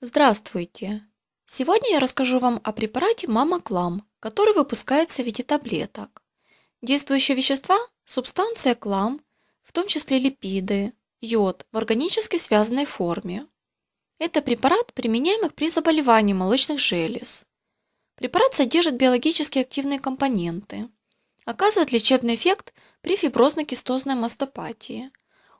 Здравствуйте! Сегодня я расскажу вам о препарате «Мама-клам», который выпускается в виде таблеток. Действующие вещества – субстанция клам, в том числе липиды, йод в органически связанной форме. Это препарат, применяемый при заболевании молочных желез. Препарат содержит биологически активные компоненты, оказывает лечебный эффект при фиброзно-кистозной мастопатии,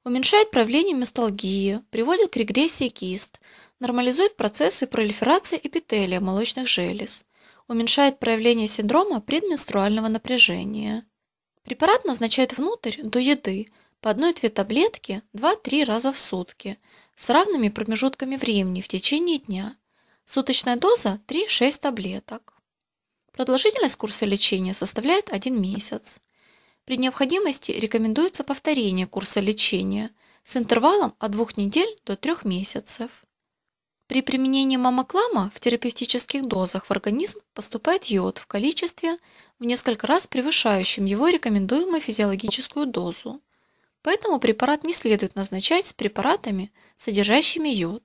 уменьшает проявление мисталгии, приводит к регрессии кист, нормализует процессы пролиферации эпителия молочных желез, уменьшает проявление синдрома предменструального напряжения. Препарат назначают внутрь до еды по 1-2 таблетки 2-3 раза в сутки с равными промежутками времени в течение дня Суточная доза 3-6 таблеток. Продолжительность курса лечения составляет 1 месяц. При необходимости рекомендуется повторение курса лечения с интервалом от 2 недель до 3 месяцев. При применении мамоклама в терапевтических дозах в организм поступает йод в количестве в несколько раз превышающем его рекомендуемую физиологическую дозу. Поэтому препарат не следует назначать с препаратами, содержащими йод.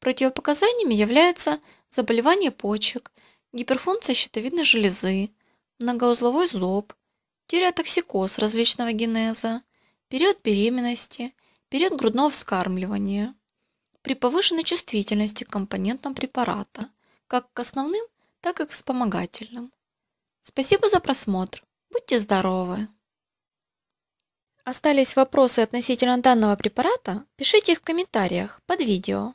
Противопоказаниями являются заболевания почек, гиперфункция щитовидной железы, многоузловой зоб, тиреотоксикоз различного генеза, период беременности, период грудного вскармливания. При повышенной чувствительности к компонентам препарата, как к основным, так и к вспомогательным. Спасибо за просмотр. Будьте здоровы! Остались вопросы относительно данного препарата? Пишите их в комментариях под видео.